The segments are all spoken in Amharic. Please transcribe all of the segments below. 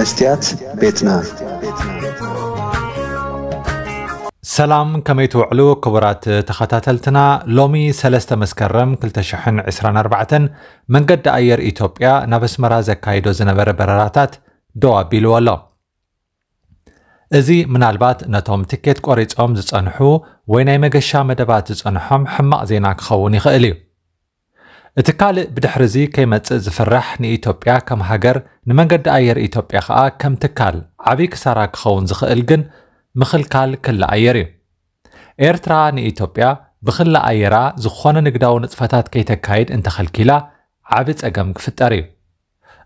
መስትያት ቤትና ሰላም ከመይ ትውዕሉ ክቡራት ተኸታተልትና ሎሚ 3 መስከረም 224 መንገዲ ኣየር ኢትዮጵያ ናብ ኣስመራ ዘካይዶ ዝነበረ በረራታት ዶ ኣቢልዎ ኣሎ እዚ ምናልባት ነቶም ትኬት ቆሪፆም ዝፀንሑ ወይ ናይ መገሻ መደባት ዝፀንሖም ሕማቕ ዜና ክኸውን ይኽእል እዩ እቲ ካልእ ብድሕሪ እዚ ከይመጽእ ዝፍራሕ ንኢትዮጵያ ከም ሃገር ንመንገዲ ኣየር ኢትዮጵያ ከዓ ከም ትካል ዓብዪ ክሳራ ክኸውን ዝኽእል ግን ምኽልካል ክሊ ኣየር እዩ ኤርትራ ንኢትዮጵያ ብኽሊ ኣየራ ዝኾነ ንግዳዊ ንጥፈታት ከይተካይድ እንተኸልኪላ ዓብዪ ጸገም ክፍጠር እዩ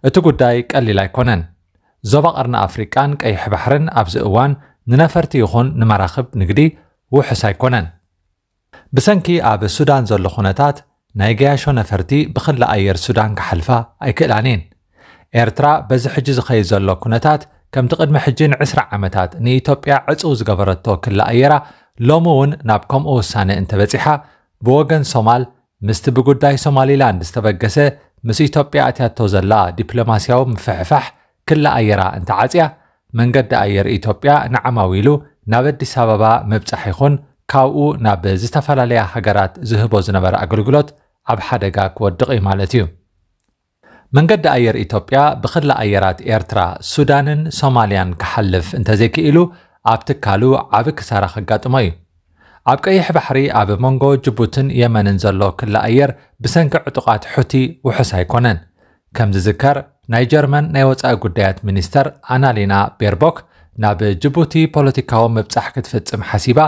እቲ ጉዳይ ቀሊል ኣይኮነን ዞባ ቐርኒ ኣፍሪቃን ቀይሕ ባሕርን ኣብዚ እዋን ንነፈርቲ ይኹን ንመራኽብ ንግዲ ውሑስ ኣይኮነን ብሰንኪ ኣብ ሱዳን ዘሎ ኩነታት ናይ ገያሾ ነፈርቲ ብኽላ ኣየር ሱዳን ክሓልፋ ኣይክእላንን ኤርትራ በዚ ሕጂ ዝኸይድ ዘሎ ኩነታት ከምቲ ቅድሚ ሕጂ ን20 ዓመታት ንኢትዮጵያ ዕፁው ዝገበረቶ ክላ ኣየራ ሎሚ እውን ናብ ከምኡ ውሳነ እንተበፂሓ ብወገን ሶማል ምስቲ ብጉዳይ ሶማሊላንድ ዝተበገሰ ምስ ኢትዮጵያ እትያቶ ዘላ ዲፕሎማስያዊ ምፍሕፋሕ ክላ ኣየራ እንተዓፅያ መንገዲ ኣየር ኢትዮጵያ ንዓማዊሉ ናብ ኣዲስ ኣበባ ምብፃሕ ይኹን ካብኡ ናብ ዝተፈላለያ ሃገራት ዝህቦ ዝነበረ ኣገልግሎት ኣብ ሓደጋ ክወድቕ እዩ ማለት እዩ መንገዲ ኣየር ኢትዮጵያ ብኽሊ ኣየራት ኤርትራ ሱዳንን ሶማልያን ክሓልፍ እንተዘይክኢሉ ኣብ ትካሉ ዓብ ክሳራ ከጋጥሞ እዩ ኣብ ቀይሕ ባሕሪ ኣብ መንጎ ጅቡትን የመንን ዘሎ ክላ ኣየር ብሰንኪ ዕጡቓት ሑቲ ውሑስ ኣይኮነን ከም ዝዝከር ናይ ጀርመን ናይ ወፃኢ ጉዳያት ሚኒስተር ኣናሊና ቤርቦክ ናብ ጅቡቲ ፖለቲካዊ ምብፃሕ ክትፍፅም ሓሲባ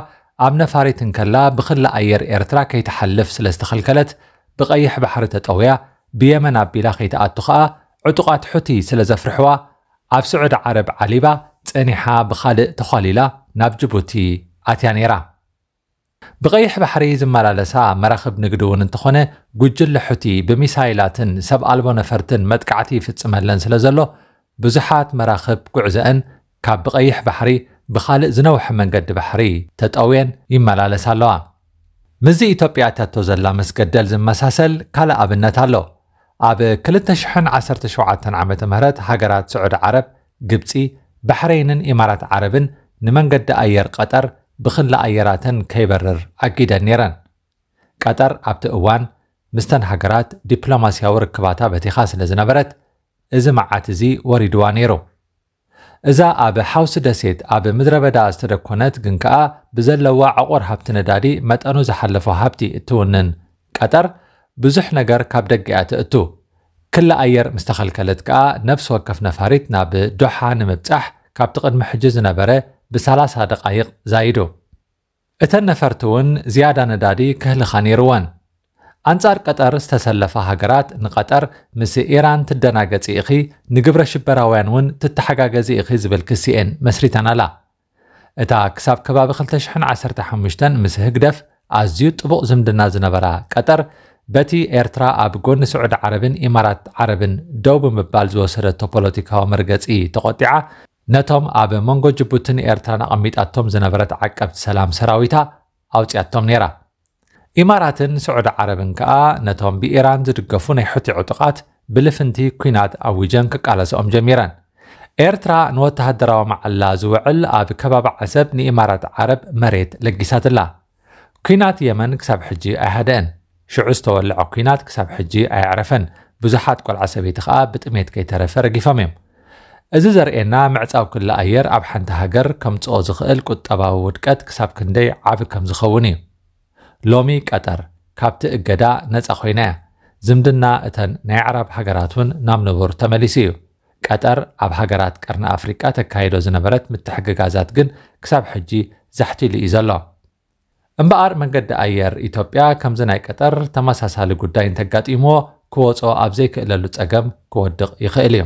ኣብ ነፋሪትን ከላ ብኽሊ ኣየር ኤርትራ ከይተሓልፍ ስለ ዝተኸልከለት ብቐይሕ ባሕሪ ተጠውያ ብየመን ኣቢላ ከይተኣቱ ኸኣ ዕጡቓት ሑቲ ስለ ዘፍርሕዋ ኣብ ስዑድ ዓረብ ዓሊባ ጸኒሓ ብኻልእ ተዃሊላ ናብ ጅቡቲ ኣትያ ነይራ ብቐይሕ ባሕሪ ዝመላለሳ መራኽብ ንግዲ እውን እንተኾነ ጉጅለ ሑቲ ብሚሳይላትን ሰብ ኣልቦ ነፈርትን መጥቃዕቲ ይፍጽመለን ስለ ዘሎ ብዙሓት መራኽብ ጉዕዘአን ካብ ብቐይሕ ባሕሪ ብኻልእ ዝነውሐ መንገዲ ባሕሪ ተጠውየን ይመላለስ ኣለዋ ምዚ ኢትዮጵያ እተቶ ዘላ መስገደል ዝመሳሰል ካልእ ኣብነት ኣሎ ኣብ 217 ዓ ም ሃገራት ስዑድ ዓረብ ግብፂ ባሕረይንን ኢማራት ዓረብን ንመንገዲ ኣየር ቀጠር ብኽላ ኣየራትን ከይበርር ኣጊደን ነይረን ቀጠር ኣብቲ እዋን ምስተን ሃገራት ዲፕሎማስያዊ ርክባታ በቲኻ ስለ ዝነበረት እዚ መዓት እዚ ወሪድዋ ነይሩ እዛ ኣብ ሓውሲ ደሴት ኣብ ምድረ በዳ ዝተደኮነት ግን ከኣ ብዘለዋ ዓቑር ሃብቲ ነዳዲ መጠኑ ዝሓለፈ ሃብቲ እትውንን ቀጠር ብዙሕ ነገር ካብ ደጊኣ ትእቱ ክላ ኣየር ምስ ተኸልከለት ከኣ ነፍሲ ወከፍ ነፋሪት ናብ ዶሓ ንምብፃሕ ካብቲ ቅድሚ ሕጂ ዝነበረ ብ30 ደቃይቕ ዛይዱ እተን ነፈርቲ እውን ዝያዳ ነዳዲ ክህልኻ ነይርወን ኣንጻር ቀጠር ዝተሰለፋ ሃገራት ንቐጠር ምስ ኢራን ትደናገፂ ኢኺ ንግብረ ሽበራውያን እውን ትተሓጋገዚ ኢኺ ዝብል ክሲኤን መስሪተን ኣላ እታ ክሳብ ከባቢ 215 ምስ ህግደፍ ኣዝዩ ጥቡቕ ዝምድና ዝነበራ ቀጠር በቲ ኤርትራ ኣብ ጎኒ ስዑድ ዓረብን ኢማራት ዓረብን ደው ብምባል ዝወሰደቶ ፖለቲካዊ መርገፂ ተቆጢዓ ነቶም ኣብ መንጎ ጅቡትን ኤርትራን ኣቐሚጣቶም ዝነበረት ዓቀብቲ ሰላም ሰራዊታ ኣውፅያቶም ነይራ إماراتن سعود عربن كأ نتوم بإيران تدقفون حتي عتقات بلفنتي كينات أو جنك على سوم جميران إيرترا نوتها الدراو مع اللازو عل أبي كباب عسب ني إمارات عرب مريت لقسات الله كينات يمن كساب حجي أهدئن شعوز تولع كينات كساب حجي أعرفن بزحات كل عسبي تخاب بتميت كي ترفر قفاميم أززر إنا معتاو كل أير أبحان تهجر كم تأوزخ إلكو تباو ودكات كساب كندي عابي كم زخوني ሎሚ ቀጠር ካብቲ እገዳ ነፃ ኮይና እያ ዝምድና እተን ናይ ዓረብ ሃገራት እውን ናብ ነበሩ ተመሊሱ እዩ ቀጠር ኣብ ሃገራት ቀርኒ ኣፍሪቃ ተካይዶ ዝነበረት ምትሕግጋዛት ግን ክሳብ ሕጂ ዛሕትሉ እዩ ዘሎ እምበኣር መንገዲ ኣየር ኢትዮጵያ ከምዚ ናይ ቀጠር ተመሳሳሊ ጉዳይ እንተጋጢምዎ ክወፆ ኣብ ዘይክእለሉ ፀገም ክወድቕ ይኽእል እዩ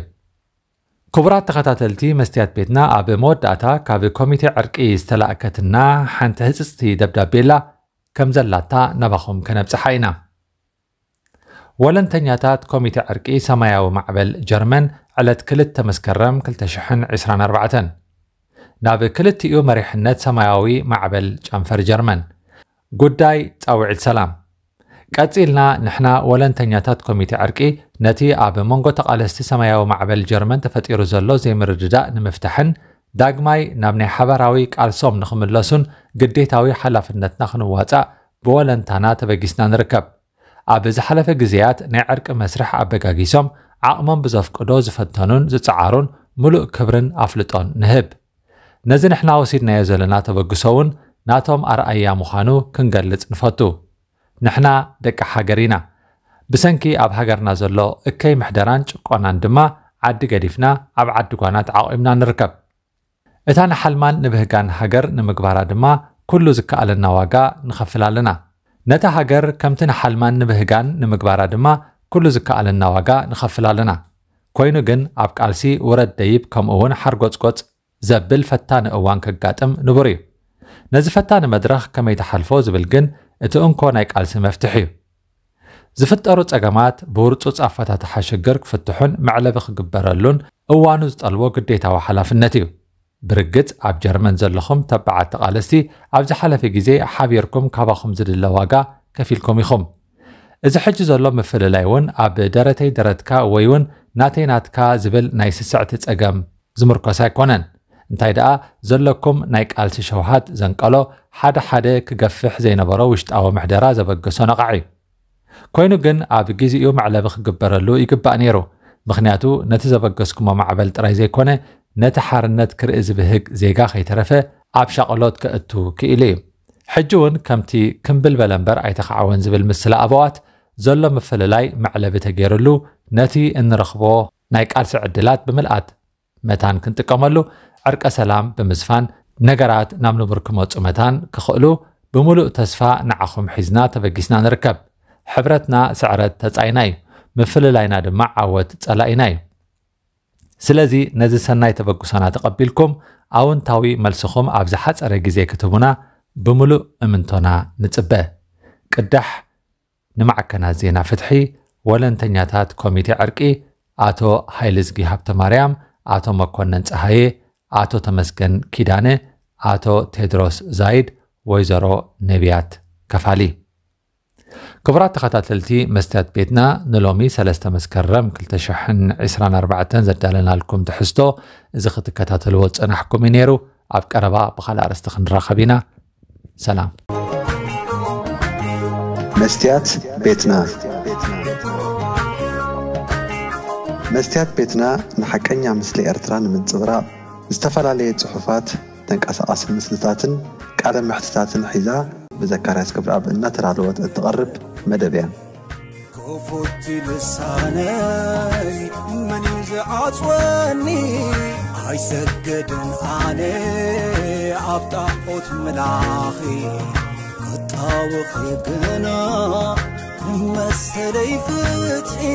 ክቡራት ተኸታተልቲ መስትያት ቤትና ኣብ መወዳእታ ካብ ኮሚቴ ዕርቂ ዝተላእከትና ሓንቲ ህፅፅቲ ደብዳቤላ ከም ዘላታ ናባኹም ከነብፅሓ ኢና ወለንተኛታት ኮሚቴ ዕርቂ ሰማያዊ ማዕበል ጀርመን ዕለት 2 መስከረም 2024 ናብ ክልቲኡ መሪሕነት ሰማያዊ ማዕበል ጨንፈር ጀርመን ጉዳይ ጻውዒት ሰላም ቀጺልና ንሕና ወለንተኛታት ኮሚቴ ዕርቂ ነቲ ኣብ መንጎ ተቓለስቲ ሰማያዊ ማዕበል ጀርመን ተፈጢሩ ዘሎ ዘይምርድዳእ ንምፍታሕን ዳግማይ ናብ ናይ ሓበራዊ ቃልሶም ንኽምለሱን ግዴታዊ ሓላፍነትና ክንዋፃእ ብወለንታና ተበጊስና ንርከብ ኣብ ዝሓለፈ ግዜያት ናይ ዕርቂ መስርሕ ኣበጋጊሶም ዓቕሞም ብዘፍቅዶ ዝፈተኑን ዝፀዓሩን ሙሉእ ክብርን ኣፍልጦን ንህብ ነዚ ንሕና ወሲድናዮ ዘለና ተበግሶ እውን ናቶም ኣርኣያ ምዃኑ ክንገልጽ ንፈቱ ንሕና ደቂ ሃገር ኢና ብሰንኪ ኣብ ሃገርና ዘሎ እከይ ምሕደራን ጭቆናን ድማ ዓዲ ገዲፍና ኣብ ዓዲ ጓናት ዓቒምና ንርከብ እታ ንሓልማን ንብህጋን ሃገር ንምግባራ ድማ ኩሉ ዝከኣለና ዋጋ ንኸፍል ኣለና ነታ ሃገር ከምቲ ንሓልማን ንብህጋን ንምግባራ ድማ ኩሉ ዝከኣለና ዋጋ ንኸፍል ኣለና ኮይኑ ግን ኣብ ቃልሲ ውረድ ደይብ ከምኡ እውን ሓርጎፅጎፅ ዘብል ፈታኒ እዋን ከጋጥም ንቡር እዩ ነዚ ፈታኒ መድረኽ ከመይ ተሓልፎ ዝብል ግን እቲ እንኮ ናይ ቃልሲ መፍትሕ እዩ ዝፍጠሩ ፀገማት ብውርፁፅ ኣፈታትሓ ሽግር ክፍትሑን መዕለቢ ክግበረሉን እዋኑ ዝጠልቦ ግዴታዊ ሓላፍነት እዩ ብርግፅ ኣብ ጀርመን ዘለኹም ተባዓቲ ቓለስቲ ኣብ ዝሓለፈ ግዜ ሓቢርኩም ካባኹም ዝድለ ዋጋ ከፊ ኢልኩም ኢኹም እዚ ሕጂ ዘሎ ምፍልላይ እውን ኣብ ደረተይ ደረትካ ወይ እውን ናተይ ናትካ ዝብል ናይ ስስዕቲ ጸገም ዝምርኮስ ኣይኮነን እንታይ ደኣ ዘለኩም ናይ ቃልሲ ሸውሃት ዘንቀሎ ሓደ ሓደ ክገፍሕ ዘይነበሮ ውሽጣዊ ምሕደራ ዘበገሶ ነቓዕ እዩ ኮይኑ ግን ኣብ ግዜኡ መዕለቢ ክግበረሉ ይግባእ ነይሩ ምክንያቱ ነቲ ዘበገስኩሞ ማዕበል ጥራይ ዘይኮነ ነቲ ሓርነት ክርኢ ዝብህግ ዜጋ ከይተረፈ ኣብ ሸቐሎት ክእቱ ክኢሉ እዩ ሕጂ እውን ከምቲ ክምብል በለ እምበር ኣይተኸዓወን ዝብል ምስሊ ኣበዋት ዘሎ ምፍልላይ መዕለቢ ተገይሩሉ ነቲ እንረኽቦ ናይ ቃልሲ ዕድላት ብምልኣት መታን ክንጥቀመሉ ዕርቀ ሰላም ብምስፋን ነገራት ናብ ንቡር ክመፁ መታን ክኽእሉ ብምሉእ ተስፋ ንዓኹም ሒዝና ተበጊስና ንርከብ ሕብረትና ስዕረት ተጻኢና እዩ ምፍልላይና ድማ ዓወት ጸላኢና እዩ ስለዚ ነዚ ሰናይ ተበግሶና ተቐቢልኩም ኣውንታዊ መልስኹም ኣብ ዝሓፀረ ግዜ ክትቡና ብምሉእ እምንቶና ንፅበ ቅዳሕ ንማዕከናት ዜና ፍትሒ ወለንተኛታት ኮሚቴ ዕርቂ ኣቶ ሃይልዝጊ ሃብተ ማርያም ኣቶ መኮነን ፀሃየ ኣቶ ተመስገን ኪዳነ ኣቶ ቴድሮስ ዛይድ ወይዘሮ ነቢያት ከፋሊ كبرات تخطات التي مستات بيتنا نلومي سلسته مسكرم كل تشحن عسران أربعة تنزل دالنا لكم تحستو إذا خطك تاتلوت أنا حكومي نيرو أبك أربعة بخلا أرستخن راخبينا سلام مستات بيتنا مستات بيتنا نحكينا مثل إرتران من زبراء استفرا لي صحفات تنك أساس مثلتاتن كعدم محتتاتن حذاء ብዘካርያስ ክብረኣብ እናተዳለወ እትቐርብ መደብ እያ ኮፎቲ ልሳነይ መን ዝዓፅወኒ ኣይሰገድን ኣነ ኣብ ጣዖት መላኺ ክጣውኺ ግና መሰለይ ፍትሒ